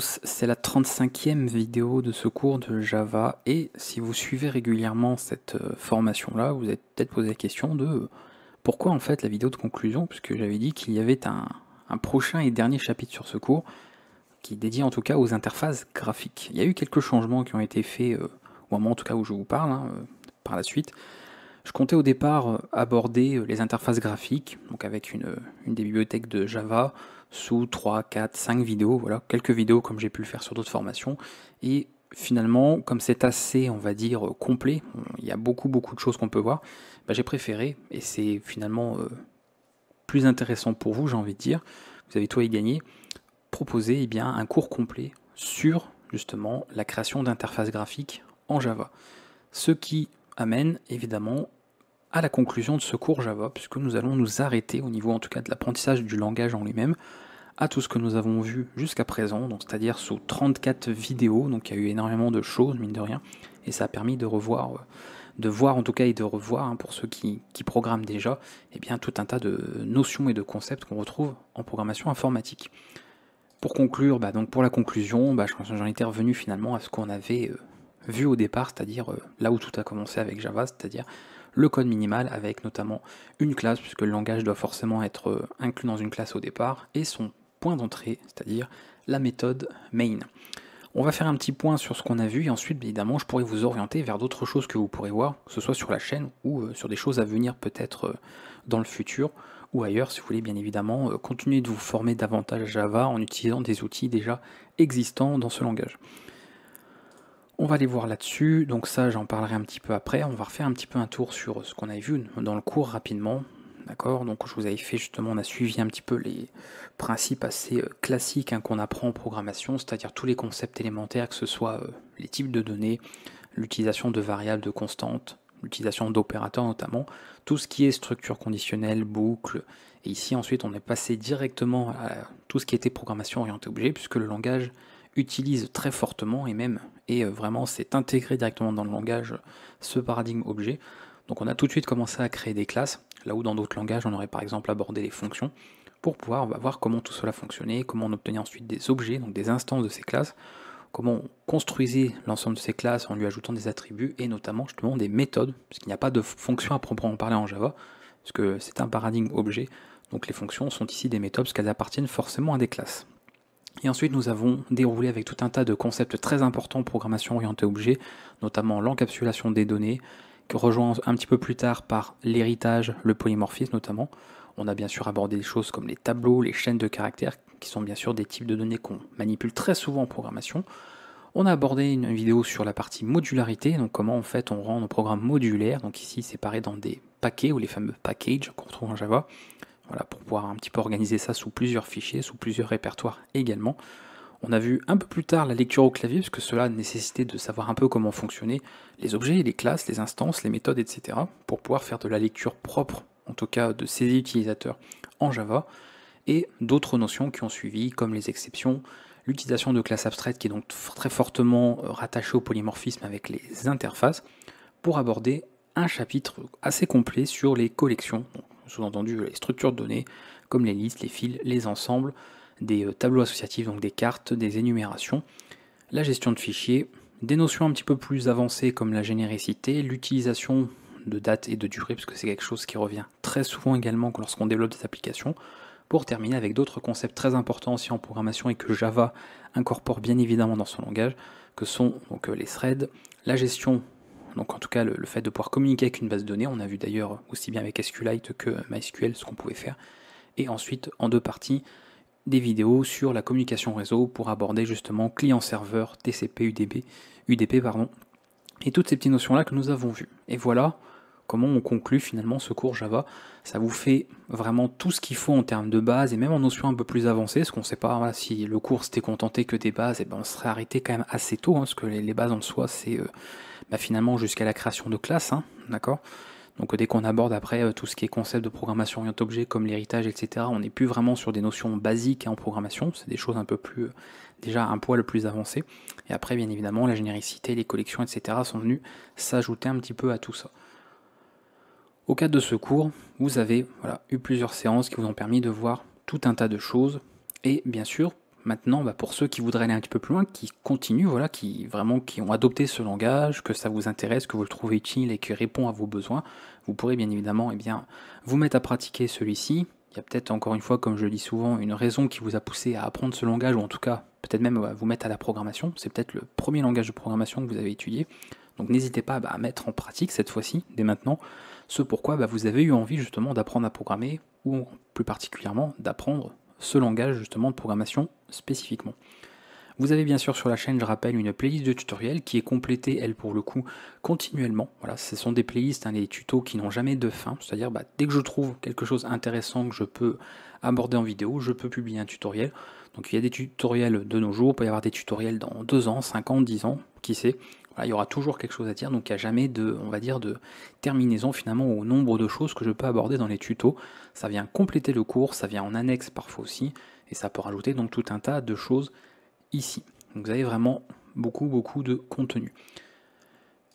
c'est la 35e vidéo de ce cours de Java et si vous suivez régulièrement cette euh, formation-là, vous êtes peut-être posé la question de euh, pourquoi en fait la vidéo de conclusion, puisque j'avais dit qu'il y avait un, prochain et dernier chapitre sur ce cours qui est dédié en tout cas aux interfaces graphiques. Il y a eu quelques changements qui ont été faits euh, au moment en tout cas où je vous parle, hein, par la suite. Je comptais au départ aborder les interfaces graphiques, donc avec une des bibliothèques de Java, sous 3, 4, 5 vidéos, voilà, quelques vidéos comme j'ai pu le faire sur d'autres formations. Et finalement, comme c'est assez, on va dire, complet, il y a beaucoup, beaucoup de choses qu'on peut voir, bah, j'ai préféré, et c'est finalement euh, plus intéressant pour vous, j'ai envie de dire, vous avez tout à y gagner, proposer eh bien, un cours complet sur justement la création d'interfaces graphiques en Java. Ce qui amène évidemment à la conclusion de ce cours Java, puisque nous allons nous arrêter au niveau en tout cas de l'apprentissage du langage en lui-même à tout ce que nous avons vu jusqu'à présent, c'est-à-dire sous 34 vidéos, donc il y a eu énormément de choses, mine de rien, et ça a permis de revoir, euh, de voir en tout cas et de revoir, hein, pour ceux qui, programment déjà, et eh bien, tout un tas de notions et de concepts qu'on retrouve en programmation informatique. Pour conclure, bah, donc pour la conclusion, bah, j'en étais revenu finalement à ce qu'on avait euh, vu au départ, c'est-à-dire euh, là où tout a commencé avec Java, c'est-à-dire le code minimal avec notamment une classe, puisque le langage doit forcément être euh, inclus dans une classe au départ, et son point d'entrée, c'est-à-dire la méthode main. On va faire un petit point sur ce qu'on a vu et ensuite évidemment je pourrais vous orienter vers d'autres choses que vous pourrez voir, que ce soit sur la chaîne ou euh, sur des choses à venir peut-être dans le futur ou ailleurs si vous voulez bien évidemment continuer de vous former davantage à Java en utilisant des outils déjà existants dans ce langage. On va aller voir là-dessus, donc ça j'en parlerai un petit peu après. On va refaire un petit peu un tour sur ce qu'on avait vu dans le cours rapidement. D'accord Donc je vous avais fait justement, on a suivi un petit peu les principes assez euh, classiques hein, qu'on apprend en programmation, c'est-à-dire tous les concepts élémentaires, que ce soit euh, les types de données, l'utilisation de variables, de constantes, l'utilisation d'opérateurs notamment, tout ce qui est structure conditionnelle, boucle. Et ici ensuite on est passé directement à tout ce qui était programmation orientée objet, puisque le langage utilise très fortement et même et euh, vraiment c'est intégré directement dans le langage ce paradigme objet. Donc on a tout de suite commencé à créer des classes, là où dans d'autres langages on aurait par exemple abordé les fonctions, pour pouvoir bah, voir comment tout cela fonctionnait, comment on obtenait ensuite des objets, donc des instances de ces classes, comment on construisait l'ensemble de ces classes en lui ajoutant des attributs et notamment justement des méthodes, qu'il n'y a pas de fonction à proprement parler en Java, puisque c'est un paradigme objet, donc les fonctions sont ici des méthodes parce qu'elles appartiennent forcément à des classes. Et ensuite, nous avons déroulé avec tout un tas de concepts très importants en programmation orientée objet, notamment l'encapsulation des données, que rejoint un petit peu plus tard par l'héritage, le polymorphisme notamment. On a bien sûr abordé des choses comme les tableaux, les chaînes de caractères, qui sont bien sûr des types de données qu'on manipule très souvent en programmation. On a abordé une vidéo sur la partie modularité, donc comment en fait on rend nos programmes modulaires, donc ici séparés dans des paquets ou les fameux packages qu'on retrouve en Java pour pouvoir un petit peu organiser ça sous plusieurs fichiers, sous plusieurs répertoires également. On a vu un peu plus tard la lecture au clavier, parce que cela nécessitait de savoir un peu comment fonctionnaient les objets, les classes, les instances, les méthodes, etc. pour pouvoir faire de la lecture propre, en tout cas de ces utilisateurs en Java, et d'autres notions qui ont suivi, comme les exceptions, l'utilisation de classes abstraites qui est donc très fortement euh, rattachée au polymorphisme avec les interfaces, pour aborder un chapitre assez complet sur les collections, sous-entendu les structures de données, comme les listes, les fils, les ensembles, des euh, tableaux associatifs, donc des cartes, des énumérations, la gestion de fichiers, des notions un petit peu plus avancées comme la généricité, l'utilisation de dates et de durée, parce c'est quelque chose qui revient très souvent également lorsqu'on développe des applications, pour terminer avec d'autres concepts très importants aussi en programmation et que Java incorpore bien évidemment dans son langage, que sont donc euh, les threads, la gestion donc en tout cas, le, fait de pouvoir communiquer avec une base de données, on a vu d'ailleurs aussi bien avec SQLite que MySQL ce qu'on pouvait faire. Et ensuite, en deux parties, des vidéos sur la communication réseau pour aborder justement client-serveur, TCP, UDP, UDP pardon, et toutes ces petites notions-là que nous avons vues. Et voilà, comment on conclut finalement ce cours Java. Ça vous fait vraiment tout ce qu'il faut en termes de base et même en notions un peu plus avancées, parce qu'on ne sait pas hein, si le cours s'était contenté que des bases, et eh ben on serait arrêté quand même assez tôt, hein, parce que les, bases en soi, c'est euh, bah, finalement jusqu'à la création de classe, hein, d'accord donc euh, dès qu'on aborde après euh, tout ce qui est concept de programmation orientée objet comme l'héritage, etc., on n'est plus vraiment sur des notions basiques en programmation, c'est des choses un peu plus, déjà un poil plus avancé. Et après, bien évidemment, la généricité, les collections, etc., sont venues s'ajouter un petit peu à tout ça. Au cadre de ce cours, vous avez eu plusieurs séances qui vous ont permis de voir tout un tas de choses. Et bien sûr, maintenant, bah, pour ceux qui voudraient aller un petit peu plus loin, qui continuent, voilà, qui vraiment qui ont adopté ce langage, que ça vous intéresse, que vous le trouvez utile et qui répond à vos besoins, vous pourrez bien évidemment eh bien, vous mettre à pratiquer celui-ci. Il y a peut-être encore une fois, comme je le dis souvent, une raison qui vous a poussé à apprendre ce langage, ou en tout cas peut-être même à bah, vous mettre à la programmation. C'est peut-être le premier langage de programmation que vous avez étudié. Donc n'hésitez pas bah, à mettre en pratique cette fois-ci, dès maintenant ce pourquoi bah, vous avez eu envie justement d'apprendre à programmer, ou plus particulièrement d'apprendre ce langage justement de programmation spécifiquement. Vous avez bien sûr sur la chaîne, je rappelle, une playlist de tutoriels qui est complétée, elle pour le coup, continuellement. Voilà, ce sont des playlists, des hein, tutos qui n'ont jamais de fin. C'est-à-dire, bah, dès que je trouve quelque chose d'intéressant que je peux aborder en vidéo, je peux publier un tutoriel. Donc il y a des tutoriels de nos jours, il peut y avoir des tutoriels dans 2 ans, 5 ans, 10 ans, qui sait il y aura toujours quelque chose à dire, donc il n'y a jamais de, on va dire, de terminaison finalement au nombre de choses que je peux aborder dans les tutos. Ça vient compléter le cours, ça vient en annexe parfois aussi, et ça peut rajouter donc tout un tas de choses ici. Donc vous avez vraiment beaucoup beaucoup de contenu.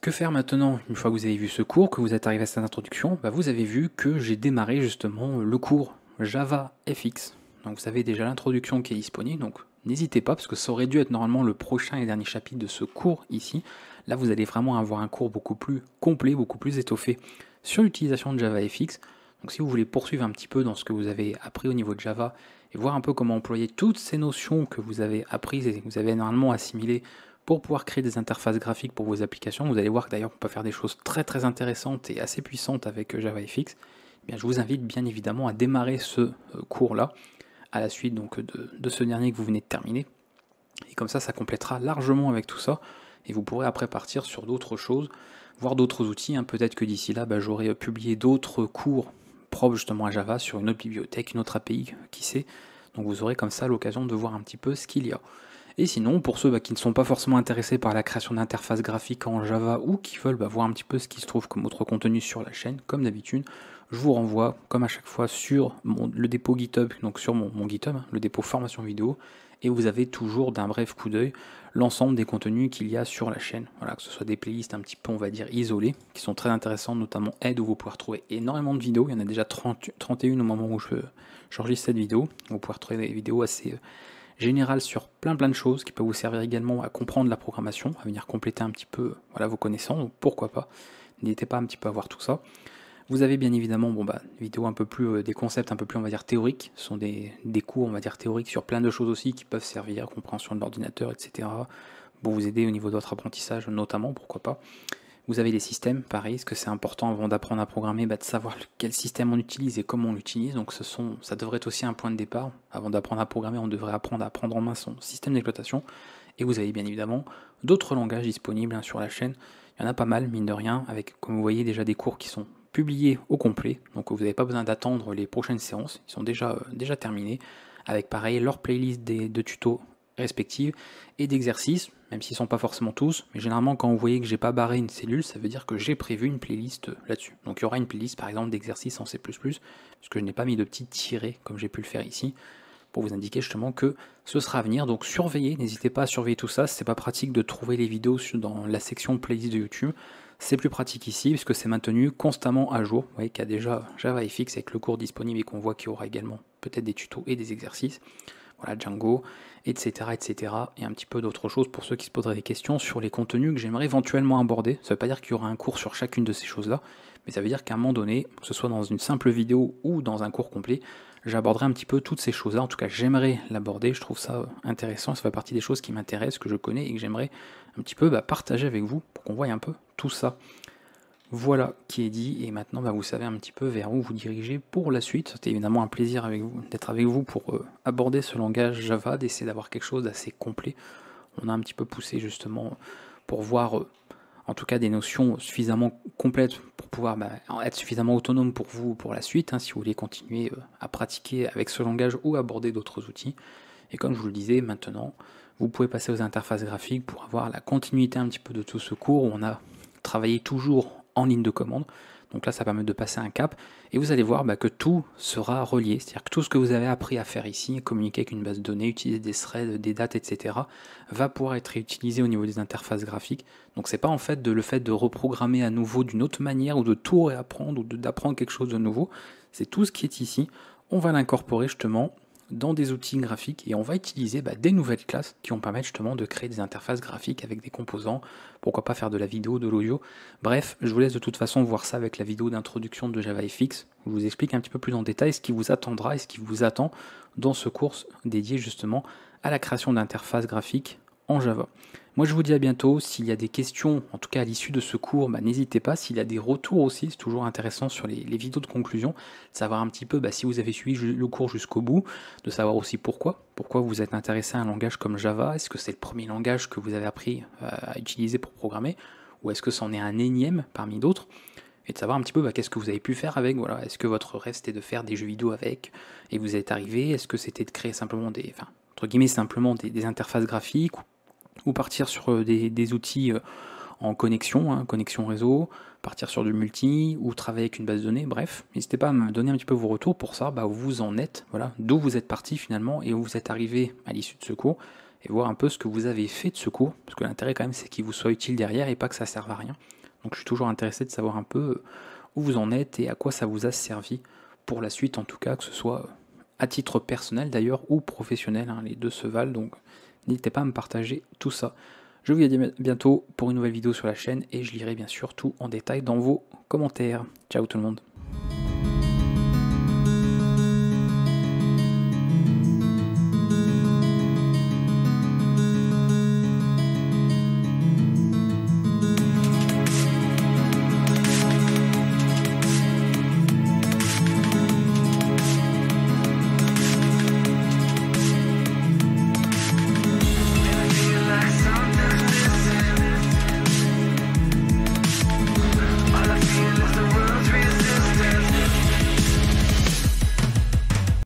Que faire maintenant une fois que vous avez vu ce cours, que vous êtes arrivé à cette introduction bah, Vous avez vu que j'ai démarré justement le cours Java FX. Donc vous avez déjà l'introduction qui est disponible, donc n'hésitez pas, parce que ça aurait dû être normalement le prochain et dernier chapitre de ce cours ici. Là, vous allez vraiment avoir un cours beaucoup plus complet, beaucoup plus étoffé sur l'utilisation de JavaFX. Donc si vous voulez poursuivre un petit peu dans ce que vous avez appris au niveau de Java et voir un peu comment employer toutes ces notions que vous avez apprises et que vous avez normalement assimilées pour pouvoir créer des interfaces graphiques pour vos applications, vous allez voir d'ailleurs qu'on peut faire des choses très très intéressantes et assez puissantes avec euh, JavaFX. Eh bien, je vous invite bien évidemment à démarrer ce euh, cours-là à la suite donc, de, ce dernier que vous venez de terminer. Et comme ça, ça complétera largement avec tout ça. Et vous pourrez après partir sur d'autres choses, voir d'autres outils. Hein. Peut-être que d'ici là, bah, j'aurai euh, publié d'autres cours propres justement à Java sur une autre bibliothèque, une autre API, qui sait. Donc vous aurez comme ça l'occasion de voir un petit peu ce qu'il y a. Et sinon, pour ceux bah, qui ne sont pas forcément intéressés par la création d'interfaces graphiques en Java ou qui veulent bah, voir un petit peu ce qui se trouve comme autre contenu sur la chaîne, comme d'habitude, je vous renvoie, comme à chaque fois, sur le dépôt GitHub, donc sur mon, GitHub, hein, le dépôt formation vidéo, et vous avez toujours d'un bref coup d'œil l'ensemble des contenus qu'il y a sur la chaîne. Voilà, que ce soit des playlists un petit peu, on va dire, isolées, qui sont très intéressantes, notamment aide où vous pouvez retrouver énormément de vidéos. Il y en a déjà 30, 31 au moment où je j'enregistre cette vidéo. Vous pouvez retrouver des vidéos assez euh, générales sur plein plein de choses qui peuvent vous servir également à comprendre la programmation, à venir compléter un petit peu euh, voilà, vos connaissances, donc pourquoi pas. N'hésitez pas un petit peu à voir tout ça. Vous avez bien évidemment, bon bah, vidéo un peu plus, euh, des concepts un peu plus, on va dire, théoriques. Ce sont des, cours, on va dire, théoriques sur plein de choses aussi qui peuvent servir, compréhension de l'ordinateur, etc. Pour vous aider au niveau de votre apprentissage, notamment, pourquoi pas. Vous avez des systèmes, pareil, ce que c'est important avant d'apprendre à programmer, bah, de savoir quel système on utilise et comment on l'utilise. Donc ce sont, ça devrait être aussi un point de départ. Avant d'apprendre à programmer, on devrait apprendre à prendre en main son système d'exploitation. Et vous avez bien évidemment d'autres langages disponibles hein, sur la chaîne. Il y en a pas mal, mine de rien, avec, comme vous voyez, déjà des cours qui sont publié au complet. Donc vous n'avez pas besoin d'attendre les prochaines séances, ils sont déjà, euh, déjà terminés, avec pareil leur playlist des, de tutos respectifs et d'exercices, même s'ils ne sont pas forcément tous, mais généralement quand vous voyez que j'ai pas barré une cellule, ça veut dire que j'ai prévu une playlist euh, là-dessus. Donc il y aura une playlist par exemple d'exercices en C++, puisque je n'ai pas mis de petits tirés comme j'ai pu le faire ici pour vous indiquer justement que ce sera à venir. Donc surveillez, n'hésitez pas à surveiller tout ça. C'est pas pratique de trouver les vidéos dans la section playlist de YouTube. C'est plus pratique ici puisque c'est maintenu constamment à jour. Vous voyez qu'il y a déjà Java avec le cours disponible et qu'on voit qu'il y aura également peut-être des tutos et des exercices voilà, Django, etc., etc. Et un petit peu d'autres choses pour ceux qui se poseraient des questions sur les contenus que j'aimerais éventuellement aborder. Ça ne veut pas dire qu'il y aura un cours sur chacune de ces choses-là, mais ça veut dire qu'à un moment donné, que ce soit dans une simple vidéo ou dans un cours complet, j'aborderai un petit peu toutes ces choses-là. En tout cas, j'aimerais l'aborder, je trouve ça intéressant, ça fait partie des choses qui m'intéressent, que je connais et que j'aimerais un petit peu bah, partager avec vous pour qu'on voie un peu tout ça. Voilà qui est dit, et maintenant bah, vous savez un petit peu vers où vous dirigez pour la suite. C'était évidemment un plaisir d'être avec vous pour euh, aborder ce langage Java, d'essayer d'avoir quelque chose d'assez complet. On a un petit peu poussé justement pour voir euh, en tout cas des notions suffisamment complètes pour pouvoir bah, être suffisamment autonome pour vous pour la suite, hein, si vous voulez continuer euh, à pratiquer avec ce langage ou aborder d'autres outils. Et comme je vous le disais, maintenant, vous pouvez passer aux interfaces graphiques pour avoir la continuité un petit peu de tout ce cours où on a travaillé toujours en ligne de commande. Donc là, ça permet de passer un cap et vous allez voir bah, que tout sera relié. C'est-à-dire que tout ce que vous avez appris à faire ici, communiquer avec une base de données, utiliser des threads, des dates, etc., va pouvoir être utilisé au niveau des interfaces graphiques. Donc c'est pas en fait de, le fait de reprogrammer à nouveau d'une autre manière ou de tout réapprendre ou d'apprendre quelque chose de nouveau. C'est tout ce qui est ici. On va l'incorporer justement dans des outils graphiques et on va utiliser bah, des nouvelles classes qui vont permettre justement de créer des interfaces graphiques avec des composants, pourquoi pas faire de la vidéo, de l'audio. Bref, je vous laisse de toute façon voir ça avec la vidéo d'introduction de JavaFX. Je vous explique un petit peu plus en détail ce qui vous attendra et ce qui vous attend dans ce cours dédié justement à la création d'interfaces graphiques en Java. Moi, je vous dis à bientôt. S'il y a des questions, en tout cas à l'issue de ce cours, bah, n'hésitez pas. S'il y a des retours aussi, c'est toujours intéressant sur les, vidéos de conclusion, de savoir un petit peu bah, si vous avez suivi le cours jusqu'au bout, de savoir aussi pourquoi. Pourquoi vous êtes intéressé à un langage comme Java Est-ce que c'est le premier langage que vous avez appris euh, à utiliser pour programmer Ou est-ce que c'en est un énième parmi d'autres et de savoir un petit peu bah, qu'est-ce que vous avez pu faire avec. Voilà. Est-ce que votre rêve c'était de faire des jeux vidéo avec et vous êtes arrivé Est-ce que c'était de créer simplement des, entre guillemets, simplement des interfaces graphiques ou ou partir sur euh, des, outils euh, en connexion, hein, connexion réseau, partir sur du multi ou travailler avec une base de données, bref, n'hésitez pas à me donner un petit peu vos retours pour ça, bah, où vous en êtes, voilà, d'où vous êtes parti finalement et où vous êtes arrivé à l'issue de ce cours et voir un peu ce que vous avez fait de ce cours, parce que l'intérêt quand même c'est qu'il vous soit utile derrière et pas que ça serve à rien. Donc je suis toujours intéressé de savoir un peu euh, où vous en êtes et à quoi ça vous a servi pour la suite en tout cas, que ce soit à titre personnel d'ailleurs ou professionnel, hein. les deux se valent donc n'hésitez pas à me partager tout ça. Je vous dis à bientôt pour une nouvelle vidéo sur la chaîne et je lirai bien sûr tout en détail dans vos commentaires. Ciao tout le monde